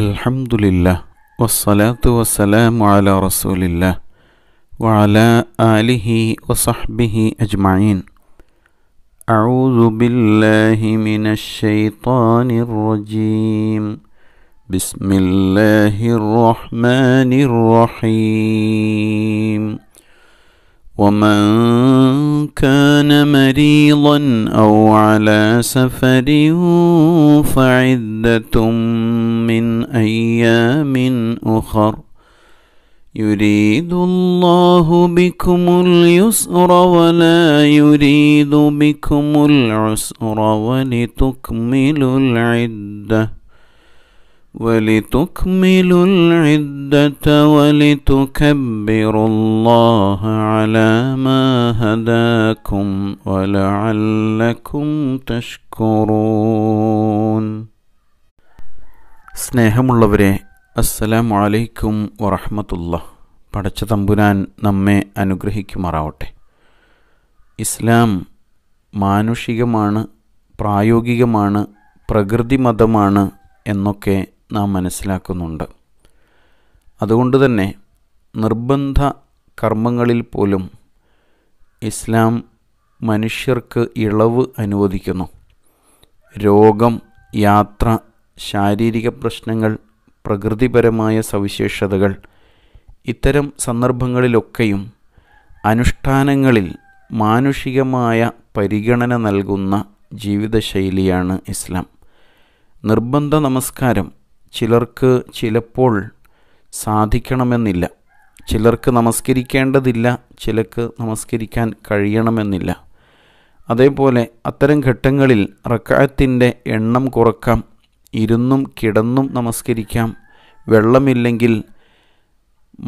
الحمد لله والصلاة والسلام على رسول الله وعلى آله وصحبه أجمعين أعوذ بالله من الشيطان الرجيم بسم الله الرحمن الرحيم ومن كان مريضا او على سفر فعده من ايام اخر يريد الله بكم اليسر ولا يريد بكم العسر ولتكملوا العده ولتكملوا العدة ولتكبروا الله على ما هداكم ولعلكم تشكرون സ്നേഹമുള്ളവരെ അസ്സലാമു അലൈക്കും വറഹമത്തുള്ള പടച്ച തമ്പുരാൻ നമ്മെ അനുഗ്രഹിക്കുമാറാവട്ടെ ഇസ്ലാം മാനുഷികമാണ് പ്രായോഗികമാണ് പ്രകൃതിമതമാണ് എന്നൊക്കെ നാം മനസ്സിലാക്കുന്നുണ്ട് അതുകൊണ്ട് തന്നെ നിർബന്ധ കർമ്മങ്ങളിൽ പോലും ഇസ്ലാം മനുഷ്യർക്ക് ഇളവ് അനുവദിക്കുന്നു രോഗം യാത്ര ശാരീരിക പ്രശ്നങ്ങൾ പ്രകൃതിപരമായ സവിശേഷതകൾ ഇത്തരം സന്ദർഭങ്ങളിലൊക്കെയും അനുഷ്ഠാനങ്ങളിൽ മാനുഷികമായ പരിഗണന നൽകുന്ന ജീവിതശൈലിയാണ് ഇസ്ലാം നിർബന്ധ നമസ്കാരം ചിലർക്ക് ചിലപ്പോൾ സാധിക്കണമെന്നില്ല ചിലർക്ക് നമസ്കരിക്കേണ്ടതില്ല ചിലർക്ക് നമസ്കരിക്കാൻ കഴിയണമെന്നില്ല അതേപോലെ അത്തരം ഘട്ടങ്ങളിൽ റക്കായത്തിൻ്റെ എണ്ണം കുറക്കാം ഇരുന്നും കിടന്നും നമസ്കരിക്കാം വെള്ളമില്ലെങ്കിൽ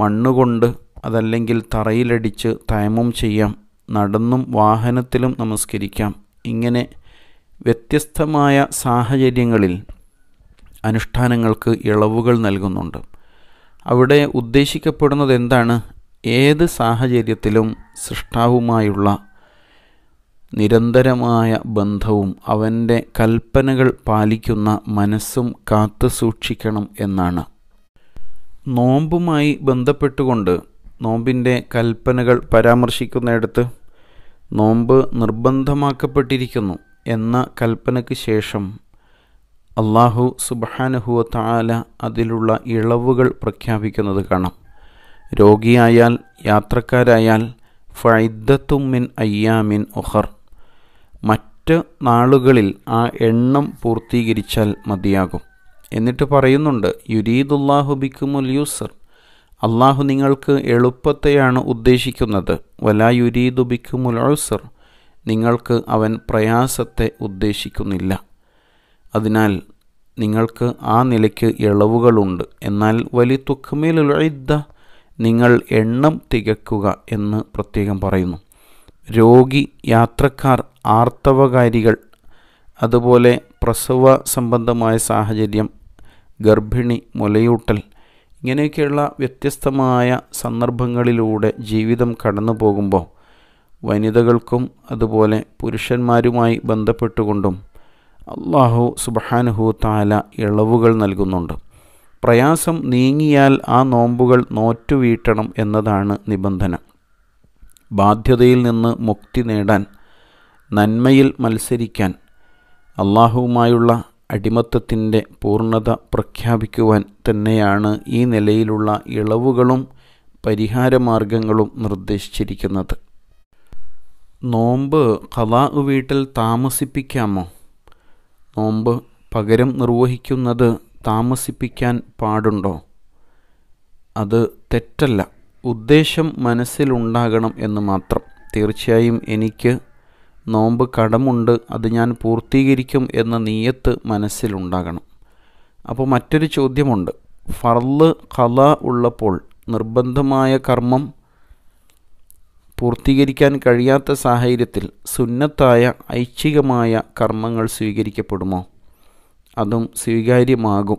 മണ്ണുകൊണ്ട് അതല്ലെങ്കിൽ തറയിലടിച്ച് തയമും ചെയ്യാം നടന്നും വാഹനത്തിലും നമസ്കരിക്കാം ഇങ്ങനെ വ്യത്യസ്തമായ സാഹചര്യങ്ങളിൽ അനുഷ്ഠാനങ്ങൾക്ക് ഇളവുകൾ നൽകുന്നുണ്ട് അവിടെ ഉദ്ദേശിക്കപ്പെടുന്നത് എന്താണ് ഏത് സാഹചര്യത്തിലും സൃഷ്ടാവുമായുള്ള നിരന്തരമായ ബന്ധവും അവൻ്റെ കൽപ്പനകൾ പാലിക്കുന്ന മനസ്സും കാത്തു സൂക്ഷിക്കണം എന്നാണ് നോമ്പുമായി ബന്ധപ്പെട്ടുകൊണ്ട് നോമ്പിൻ്റെ കൽപ്പനകൾ പരാമർശിക്കുന്നിടത്ത് നോമ്പ് നിർബന്ധമാക്കപ്പെട്ടിരിക്കുന്നു എന്ന കൽപ്പനയ്ക്ക് ശേഷം അള്ളാഹു സുബഹാനുഹുവത്താല അതിലുള്ള ഇളവുകൾ പ്രഖ്യാപിക്കുന്നത് കാണാം രോഗിയായാൽ യാത്രക്കാരായാൽ ഫൈദത്തുമിൻ അയ്യാമിൻ ഒഹർ മറ്റ് നാളുകളിൽ ആ എണ്ണം പൂർത്തീകരിച്ചാൽ മതിയാകും എന്നിട്ട് പറയുന്നുണ്ട് യുരീദുല്ലാഹു ബിക്കുമുൽ യൂസർ അള്ളാഹു നിങ്ങൾക്ക് എളുപ്പത്തെയാണ് ഉദ്ദേശിക്കുന്നത് വലാ യുരീദു ബിക്കുമുൽ ഔസർ നിങ്ങൾക്ക് അവൻ പ്രയാസത്തെ ഉദ്ദേശിക്കുന്നില്ല അതിനാൽ നിങ്ങൾക്ക് ആ നിലയ്ക്ക് ഇളവുകളുണ്ട് എന്നാൽ വലി തുഖ്മീലുൽ ഇദ്ദ നിങ്ങൾ എണ്ണം തികക്കുക എന്ന് പ്രത്യേകം പറയുന്നു രോഗി യാത്രക്കാർ ആർത്തവകാരികൾ അതുപോലെ പ്രസവ സംബന്ധമായ സാഹചര്യം ഗർഭിണി മുലയൂട്ടൽ ഇങ്ങനെയൊക്കെയുള്ള വ്യത്യസ്തമായ സന്ദർഭങ്ങളിലൂടെ ജീവിതം കടന്നു പോകുമ്പോൾ വനിതകൾക്കും അതുപോലെ പുരുഷന്മാരുമായി ബന്ധപ്പെട്ടുകൊണ്ടും അള്ളാഹു സുബഹാനുഹു താല ഇളവുകൾ നൽകുന്നുണ്ട് പ്രയാസം നീങ്ങിയാൽ ആ നോമ്പുകൾ നോറ്റുവീട്ടണം എന്നതാണ് നിബന്ധന ബാധ്യതയിൽ നിന്ന് മുക്തി നേടാൻ നന്മയിൽ മത്സരിക്കാൻ അള്ളാഹുവുമായുള്ള അടിമത്തത്തിൻ്റെ പൂർണ്ണത പ്രഖ്യാപിക്കുവാൻ തന്നെയാണ് ഈ നിലയിലുള്ള ഇളവുകളും പരിഹാരമാർഗങ്ങളും നിർദ്ദേശിച്ചിരിക്കുന്നത് നോമ്പ് കലാ വീട്ടിൽ താമസിപ്പിക്കാമോ നോമ്പ് പകരം നിർവഹിക്കുന്നത് താമസിപ്പിക്കാൻ പാടുണ്ടോ അത് തെറ്റല്ല ഉദ്ദേശം മനസ്സിലുണ്ടാകണം എന്ന് മാത്രം തീർച്ചയായും എനിക്ക് നോമ്പ് കടമുണ്ട് അത് ഞാൻ പൂർത്തീകരിക്കും എന്ന നീയത്ത് മനസ്സിലുണ്ടാകണം അപ്പോൾ മറ്റൊരു ചോദ്യമുണ്ട് ഫർള് കല ഉള്ളപ്പോൾ നിർബന്ധമായ കർമ്മം പൂർത്തീകരിക്കാൻ കഴിയാത്ത സാഹചര്യത്തിൽ സുന്നത്തായ ഐച്ഛികമായ കർമ്മങ്ങൾ സ്വീകരിക്കപ്പെടുമോ അതും സ്വീകാര്യമാകും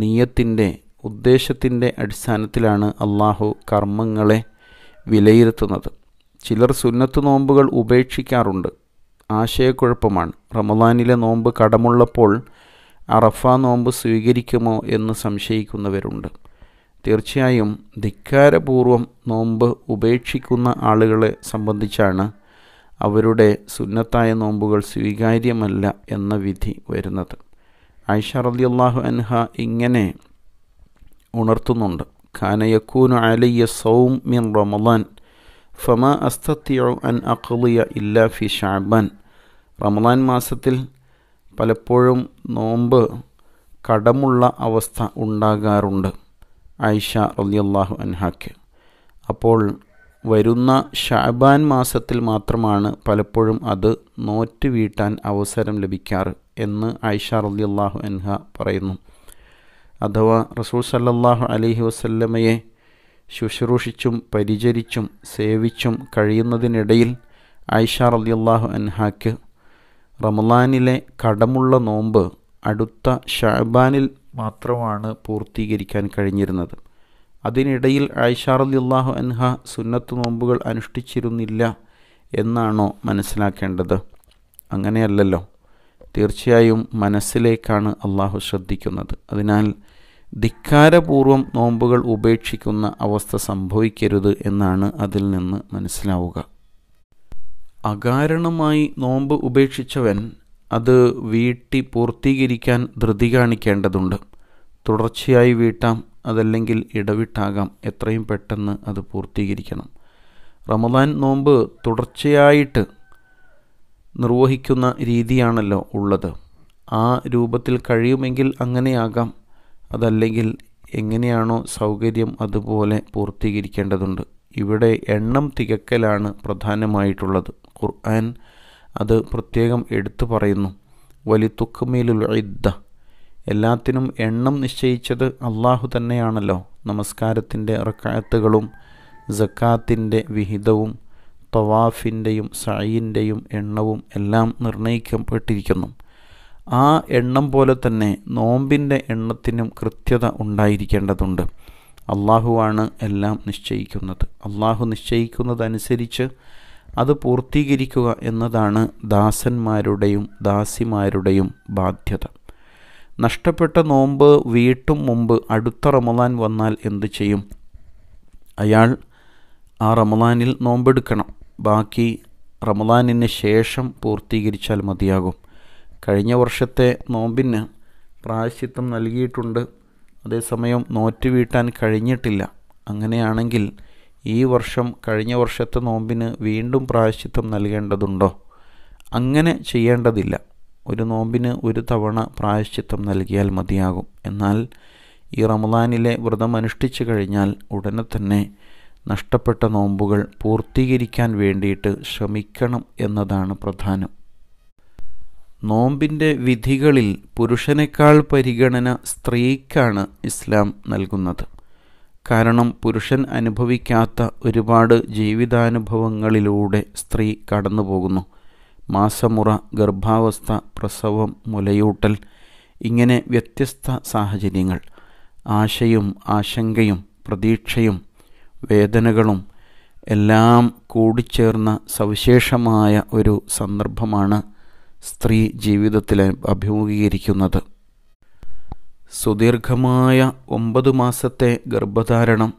നീയത്തിൻ്റെ ഉദ്ദേശത്തിൻ്റെ അടിസ്ഥാനത്തിലാണ് അള്ളാഹു കർമ്മങ്ങളെ വിലയിരുത്തുന്നത് ചിലർ സുന്നത്ത് നോമ്പുകൾ ഉപേക്ഷിക്കാറുണ്ട് ആശയക്കുഴപ്പമാണ് റമദാനിലെ നോമ്പ് കടമുള്ളപ്പോൾ അറഫ നോമ്പ് സ്വീകരിക്കുമോ എന്ന് സംശയിക്കുന്നവരുണ്ട് തീർച്ചയായും ധിക്കാരപൂർവം നോമ്പ് ഉപേക്ഷിക്കുന്ന ആളുകളെ സംബന്ധിച്ചാണ് അവരുടെ സുന്നത്തായ നോമ്പുകൾ സ്വീകാര്യമല്ല എന്ന വിധി വരുന്നത് ആയിഷ റലിയല്ലാഹു അൻഹ ഇങ്ങനെ ഉണർത്തുന്നുണ്ട് ഖാനയക്കൂനു അലിയ സൗം മിൻ റമദാൻ ഫമ അസ്തത്തിയോ അൻ അഖലിയ ഇല്ലാ ഫി ഷാബാൻ റമദാൻ മാസത്തിൽ പലപ്പോഴും നോമ്പ് കടമുള്ള അവസ്ഥ ഉണ്ടാകാറുണ്ട് ആയിഷ റലിയല്ലാഹു അൻഹാക്ക് അപ്പോൾ വരുന്ന ഷാബാൻ മാസത്തിൽ മാത്രമാണ് പലപ്പോഴും അത് നോറ്റ് വീട്ടാൻ അവസരം ലഭിക്കാറ് എന്ന് ആയിഷ റലിയല്ലാഹു അൻഹ പറയുന്നു അഥവാ റസൂൽ സല്ലാഹു അലഹി വസല്ലമയെ ശുശ്രൂഷിച്ചും പരിചരിച്ചും സേവിച്ചും കഴിയുന്നതിനിടയിൽ ആയിഷ റലിയല്ലാഹു അൻഹാക്ക് റമലാനിലെ കടമുള്ള നോമ്പ് അടുത്ത ഷാബാനിൽ മാത്രമാണ് പൂർത്തീകരിക്കാൻ കഴിഞ്ഞിരുന്നത് അതിനിടയിൽ ആയിഷാറലി അൻഹ സുന്നത്ത് നോമ്പുകൾ അനുഷ്ഠിച്ചിരുന്നില്ല എന്നാണോ മനസ്സിലാക്കേണ്ടത് അങ്ങനെയല്ലല്ലോ തീർച്ചയായും മനസ്സിലേക്കാണ് അള്ളാഹു ശ്രദ്ധിക്കുന്നത് അതിനാൽ ധിക്കാരപൂർവം നോമ്പുകൾ ഉപേക്ഷിക്കുന്ന അവസ്ഥ സംഭവിക്കരുത് എന്നാണ് അതിൽ നിന്ന് മനസ്സിലാവുക അകാരണമായി നോമ്പ് ഉപേക്ഷിച്ചവൻ അത് വീട്ടി പൂർത്തീകരിക്കാൻ ധൃതി കാണിക്കേണ്ടതുണ്ട് തുടർച്ചയായി വീട്ടാം അതല്ലെങ്കിൽ ഇടവിട്ടാകാം എത്രയും പെട്ടെന്ന് അത് പൂർത്തീകരിക്കണം റമദാൻ നോമ്പ് തുടർച്ചയായിട്ട് നിർവഹിക്കുന്ന രീതിയാണല്ലോ ഉള്ളത് ആ രൂപത്തിൽ കഴിയുമെങ്കിൽ അങ്ങനെയാകാം അതല്ലെങ്കിൽ എങ്ങനെയാണോ സൗകര്യം അതുപോലെ പൂർത്തീകരിക്കേണ്ടതുണ്ട് ഇവിടെ എണ്ണം തികക്കലാണ് പ്രധാനമായിട്ടുള്ളത് ഖുർആൻ അത് പ്രത്യേകം എടുത്തു പറയുന്നു വലി തുക്കുമീലുൽ ഇദ്ദ എല്ലാത്തിനും എണ്ണം നിശ്ചയിച്ചത് അള്ളാഹു തന്നെയാണല്ലോ നമസ്കാരത്തിൻ്റെ റക്കാത്തുകളും ജക്കാത്തിൻ്റെ വിഹിതവും തവാഫിൻ്റെയും സൈൻ്റെയും എണ്ണവും എല്ലാം നിർണയിക്കപ്പെട്ടിരിക്കുന്നു ആ എണ്ണം പോലെ തന്നെ നോമ്പിൻ്റെ എണ്ണത്തിനും കൃത്യത ഉണ്ടായിരിക്കേണ്ടതുണ്ട് അള്ളാഹുവാണ് എല്ലാം നിശ്ചയിക്കുന്നത് അള്ളാഹു നിശ്ചയിക്കുന്നതനുസരിച്ച് അത് പൂർത്തീകരിക്കുക എന്നതാണ് ദാസന്മാരുടെയും ദാസിമാരുടെയും ബാധ്യത നഷ്ടപ്പെട്ട നോമ്പ് വീട്ടും മുമ്പ് അടുത്ത റമദാൻ വന്നാൽ എന്തു ചെയ്യും അയാൾ ആ റമദാനിൽ നോമ്പെടുക്കണം ബാക്കി റമദാനിന് ശേഷം പൂർത്തീകരിച്ചാൽ മതിയാകും കഴിഞ്ഞ വർഷത്തെ നോമ്പിന് പ്രായശ്ചിത്തം നൽകിയിട്ടുണ്ട് അതേസമയം നോറ്റ് വീട്ടാൻ കഴിഞ്ഞിട്ടില്ല അങ്ങനെയാണെങ്കിൽ ഈ വർഷം കഴിഞ്ഞ വർഷത്തെ നോമ്പിന് വീണ്ടും പ്രായശ്ചിത്തം നൽകേണ്ടതുണ്ടോ അങ്ങനെ ചെയ്യേണ്ടതില്ല ഒരു നോമ്പിന് ഒരു തവണ പ്രായശ്ചിത്തം നൽകിയാൽ മതിയാകും എന്നാൽ ഈ റമദാനിലെ വ്രതം അനുഷ്ഠിച്ചു കഴിഞ്ഞാൽ ഉടനെ തന്നെ നഷ്ടപ്പെട്ട നോമ്പുകൾ പൂർത്തീകരിക്കാൻ വേണ്ടിയിട്ട് ശ്രമിക്കണം എന്നതാണ് പ്രധാനം നോമ്പിൻ്റെ വിധികളിൽ പുരുഷനേക്കാൾ പരിഗണന സ്ത്രീക്കാണ് ഇസ്ലാം നൽകുന്നത് കാരണം പുരുഷൻ അനുഭവിക്കാത്ത ഒരുപാട് ജീവിതാനുഭവങ്ങളിലൂടെ സ്ത്രീ കടന്നു പോകുന്നു മാസമുറ ഗർഭാവസ്ഥ പ്രസവം മുലയൂട്ടൽ ഇങ്ങനെ വ്യത്യസ്ത സാഹചര്യങ്ങൾ ആശയും ആശങ്കയും പ്രതീക്ഷയും വേദനകളും എല്ലാം കൂടിച്ചേർന്ന സവിശേഷമായ ഒരു സന്ദർഭമാണ് സ്ത്രീ ജീവിതത്തിൽ അഭിമുഖീകരിക്കുന്നത് സുദീർഘമായ ഒമ്പത് മാസത്തെ ഗർഭധാരണം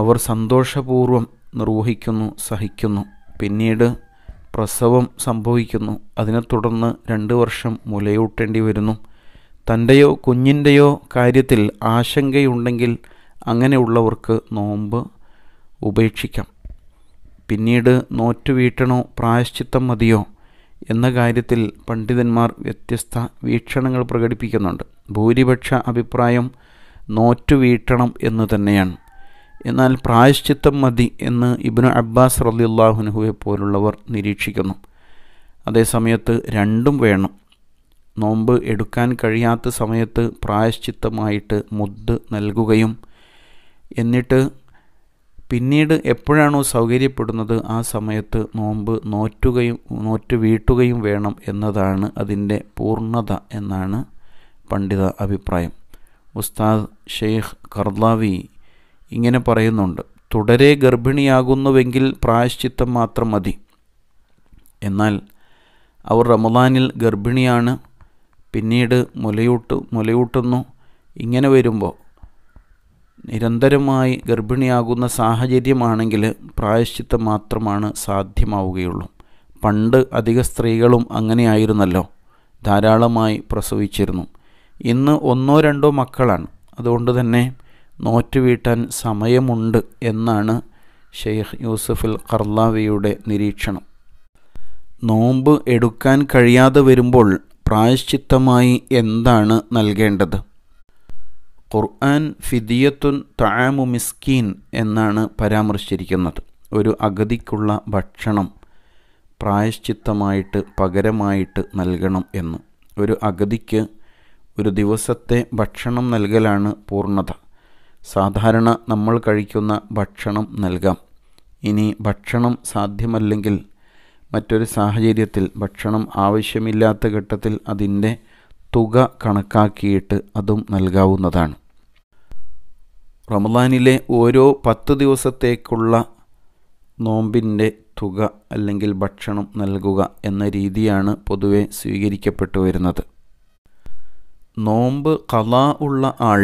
അവർ സന്തോഷപൂർവം നിർവഹിക്കുന്നു സഹിക്കുന്നു പിന്നീട് പ്രസവം സംഭവിക്കുന്നു അതിനെ തുടർന്ന് രണ്ട് വർഷം മുലയൂട്ടേണ്ടി വരുന്നു തൻ്റെയോ കുഞ്ഞിൻ്റെയോ കാര്യത്തിൽ ആശങ്കയുണ്ടെങ്കിൽ അങ്ങനെയുള്ളവർക്ക് നോമ്പ് ഉപേക്ഷിക്കാം പിന്നീട് നോറ്റുവീട്ടണോ പ്രായശ്ചിത്തം മതിയോ എന്ന കാര്യത്തിൽ പണ്ഡിതന്മാർ വ്യത്യസ്ത വീക്ഷണങ്ങൾ പ്രകടിപ്പിക്കുന്നുണ്ട് ഭൂരിപക്ഷ അഭിപ്രായം നോറ്റു വീട്ടണം എന്ന് തന്നെയാണ് എന്നാൽ പ്രായശ്ചിത്തം മതി എന്ന് ഇബ്നു അബ്ബാസ് റലിയുല്ലാഹുനുഹുവെ പോലുള്ളവർ നിരീക്ഷിക്കുന്നു അതേസമയത്ത് രണ്ടും വേണം നോമ്പ് എടുക്കാൻ കഴിയാത്ത സമയത്ത് പ്രായശ്ചിത്തമായിട്ട് മുദ്ദ് നൽകുകയും എന്നിട്ട് പിന്നീട് എപ്പോഴാണോ സൗകര്യപ്പെടുന്നത് ആ സമയത്ത് നോമ്പ് നോറ്റുകയും നോറ്റ് വീട്ടുകയും വേണം എന്നതാണ് അതിൻ്റെ പൂർണ്ണത എന്നാണ് പണ്ഡിത അഭിപ്രായം ഉസ്താദ് ഷെയ്ഖ് കർദാവി ഇങ്ങനെ പറയുന്നുണ്ട് തുടരെ ഗർഭിണിയാകുന്നുവെങ്കിൽ പ്രായശ്ചിത്തം മാത്രം മതി എന്നാൽ അവർ റമദാനിൽ ഗർഭിണിയാണ് പിന്നീട് മുലയൂട്ട് മുലയൂട്ടുന്നു ഇങ്ങനെ വരുമ്പോൾ നിരന്തരമായി ഗർഭിണിയാകുന്ന സാഹചര്യമാണെങ്കിൽ പ്രായശ്ചിത്തം മാത്രമാണ് സാധ്യമാവുകയുള്ളൂ പണ്ട് അധിക സ്ത്രീകളും അങ്ങനെയായിരുന്നല്ലോ ധാരാളമായി പ്രസവിച്ചിരുന്നു ഇന്ന് ഒന്നോ രണ്ടോ മക്കളാണ് അതുകൊണ്ട് തന്നെ നോറ്റുവീട്ടാൻ സമയമുണ്ട് എന്നാണ് ഷെയ്ഖ് യൂസഫുൽ കർലാവിയുടെ നിരീക്ഷണം നോമ്പ് എടുക്കാൻ കഴിയാതെ വരുമ്പോൾ പ്രായശ്ചിത്തമായി എന്താണ് നൽകേണ്ടത് ഖുർആൻ ഫിദിയത്തുൻ തഴാമു മിസ്കീൻ എന്നാണ് പരാമർശിച്ചിരിക്കുന്നത് ഒരു അഗതിക്കുള്ള ഭക്ഷണം പ്രായശ്ചിത്തമായിട്ട് പകരമായിട്ട് നൽകണം എന്ന് ഒരു അഗതിക്ക് ഒരു ദിവസത്തെ ഭക്ഷണം നൽകലാണ് പൂർണ്ണത സാധാരണ നമ്മൾ കഴിക്കുന്ന ഭക്ഷണം നൽകാം ഇനി ഭക്ഷണം സാധ്യമല്ലെങ്കിൽ മറ്റൊരു സാഹചര്യത്തിൽ ഭക്ഷണം ആവശ്യമില്ലാത്ത ഘട്ടത്തിൽ അതിൻ്റെ തുക കണക്കാക്കിയിട്ട് അതും നൽകാവുന്നതാണ് റമദാനിലെ ഓരോ പത്ത് ദിവസത്തേക്കുള്ള നോമ്പിൻ്റെ തുക അല്ലെങ്കിൽ ഭക്ഷണം നൽകുക എന്ന രീതിയാണ് പൊതുവെ സ്വീകരിക്കപ്പെട്ടു വരുന്നത് നോമ്പ് കലാ ഉള്ള ആൾ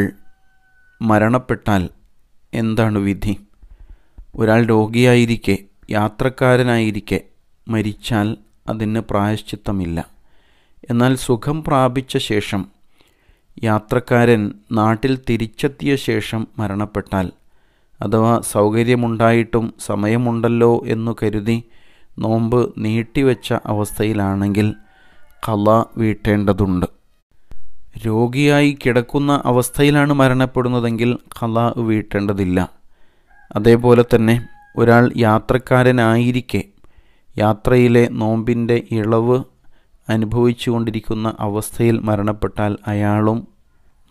മരണപ്പെട്ടാൽ എന്താണ് വിധി ഒരാൾ രോഗിയായിരിക്കെ യാത്രക്കാരനായിരിക്കെ മരിച്ചാൽ അതിന് പ്രായശ്ചിത്തമില്ല എന്നാൽ സുഖം പ്രാപിച്ച ശേഷം യാത്രക്കാരൻ നാട്ടിൽ തിരിച്ചെത്തിയ ശേഷം മരണപ്പെട്ടാൽ അഥവാ സൗകര്യമുണ്ടായിട്ടും സമയമുണ്ടല്ലോ എന്നു കരുതി നോമ്പ് നീട്ടിവെച്ച അവസ്ഥയിലാണെങ്കിൽ കല വീട്ടേണ്ടതുണ്ട് രോഗിയായി കിടക്കുന്ന അവസ്ഥയിലാണ് മരണപ്പെടുന്നതെങ്കിൽ കല വീട്ടേണ്ടതില്ല അതേപോലെ തന്നെ ഒരാൾ യാത്രക്കാരനായിരിക്കെ യാത്രയിലെ നോമ്പിൻ്റെ ഇളവ് അനുഭവിച്ചു കൊണ്ടിരിക്കുന്ന അവസ്ഥയിൽ മരണപ്പെട്ടാൽ അയാളും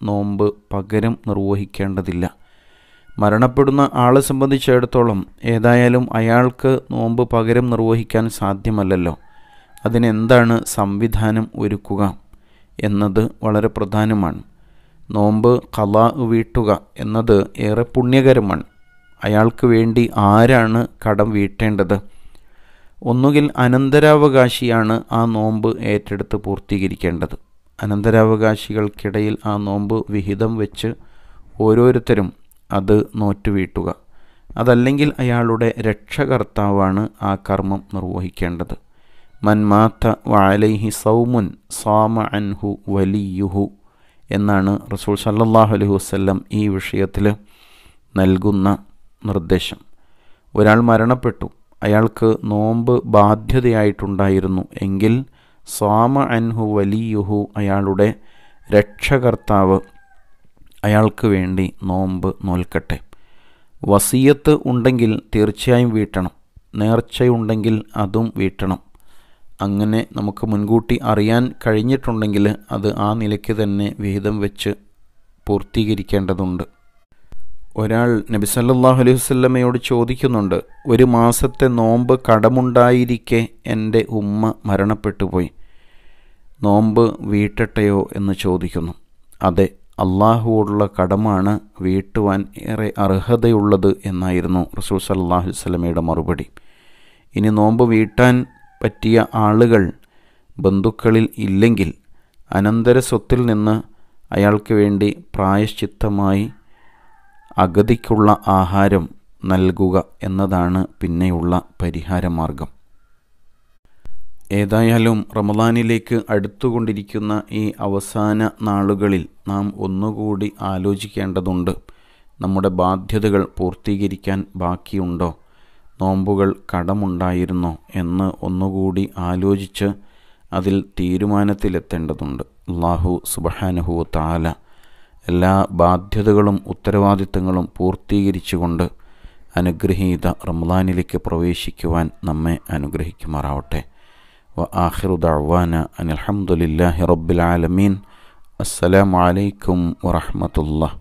നോമ്പ് പകരം നിർവഹിക്കേണ്ടതില്ല മരണപ്പെടുന്ന ആളെ സംബന്ധിച്ചിടത്തോളം ഏതായാലും അയാൾക്ക് നോമ്പ് പകരം നിർവഹിക്കാൻ സാധ്യമല്ലല്ലോ അതിനെന്താണ് സംവിധാനം ഒരുക്കുക എന്നത് വളരെ പ്രധാനമാണ് നോമ്പ് കല വീട്ടുക എന്നത് ഏറെ പുണ്യകരമാണ് അയാൾക്ക് വേണ്ടി ആരാണ് കടം വീട്ടേണ്ടത് ഒന്നുകിൽ അനന്തരാവകാശിയാണ് ആ നോമ്പ് ഏറ്റെടുത്ത് പൂർത്തീകരിക്കേണ്ടത് അനന്തരാവകാശികൾക്കിടയിൽ ആ നോമ്പ് വിഹിതം വെച്ച് ഓരോരുത്തരും അത് നോറ്റുവീട്ടുക അതല്ലെങ്കിൽ അയാളുടെ രക്ഷകർത്താവാണ് ആ കർമ്മം നിർവഹിക്കേണ്ടത് മന്മാത്ത വാലൈഹി സൗമുൻ സാമ അൻഹു വലിയുഹു എന്നാണ് റസൂൽ സല്ലാഹു അലൈഹി വസ്ല്ലം ഈ വിഷയത്തിൽ നൽകുന്ന നിർദ്ദേശം ഒരാൾ മരണപ്പെട്ടു അയാൾക്ക് നോമ്പ് ബാധ്യതയായിട്ടുണ്ടായിരുന്നു എങ്കിൽ സ്വാമ അൻഹു വലിയുഹു അയാളുടെ രക്ഷകർത്താവ് അയാൾക്ക് വേണ്ടി നോമ്പ് നോൽക്കട്ടെ വസീയത്ത് ഉണ്ടെങ്കിൽ തീർച്ചയായും വീട്ടണം നേർച്ചയുണ്ടെങ്കിൽ അതും വീട്ടണം അങ്ങനെ നമുക്ക് മുൻകൂട്ടി അറിയാൻ കഴിഞ്ഞിട്ടുണ്ടെങ്കിൽ അത് ആ നിലയ്ക്ക് തന്നെ വിഹിതം വെച്ച് പൂർത്തീകരിക്കേണ്ടതുണ്ട് ഒരാൾ നബി സല്ലാഹു അലൈഹി വസ്ലമയോട് ചോദിക്കുന്നുണ്ട് ഒരു മാസത്തെ നോമ്പ് കടമുണ്ടായിരിക്കെ എൻ്റെ ഉമ്മ മരണപ്പെട്ടുപോയി നോമ്പ് വീട്ടട്ടെയോ എന്ന് ചോദിക്കുന്നു അതെ അള്ളാഹുവോടുള്ള കടമാണ് വീട്ടുവാൻ ഏറെ അർഹതയുള്ളത് എന്നായിരുന്നു റസൂൽ സല്ലാഹു വല്ലമയുടെ മറുപടി ഇനി നോമ്പ് വീട്ടാൻ പറ്റിയ ആളുകൾ ബന്ധുക്കളിൽ ഇല്ലെങ്കിൽ അനന്തര സ്വത്തിൽ നിന്ന് അയാൾക്ക് വേണ്ടി പ്രായശ്ചിത്തമായി അഗതിക്കുള്ള ആഹാരം നൽകുക എന്നതാണ് പിന്നെയുള്ള പരിഹാരമാർഗം ഏതായാലും റമദാനിലേക്ക് അടുത്തുകൊണ്ടിരിക്കുന്ന ഈ അവസാന നാളുകളിൽ നാം ഒന്നുകൂടി ആലോചിക്കേണ്ടതുണ്ട് നമ്മുടെ ബാധ്യതകൾ പൂർത്തീകരിക്കാൻ ബാക്കിയുണ്ടോ നോമ്പുകൾ കടമുണ്ടായിരുന്നോ എന്ന് ഒന്നുകൂടി ആലോചിച്ച് അതിൽ തീരുമാനത്തിലെത്തേണ്ടതുണ്ട് അള്ളാഹു സുബഹാനഹു താല എല്ലാ ബാധ്യതകളും ഉത്തരവാദിത്തങ്ങളും പൂർത്തീകരിച്ചുകൊണ്ട് അനുഗ്രഹീത റംലാനിലേക്ക് പ്രവേശിക്കുവാൻ നമ്മെ അനുഗ്രഹിക്കുമാറാവട്ടെ വ ആഹിറുദാഹ്വാന ദഅ്വാന അനിൽഹമുല്ലാഹി റബ്ബിൽ ആലമീൻ അസ്സലാമലൈക്കും വറഹമത്തുള്ള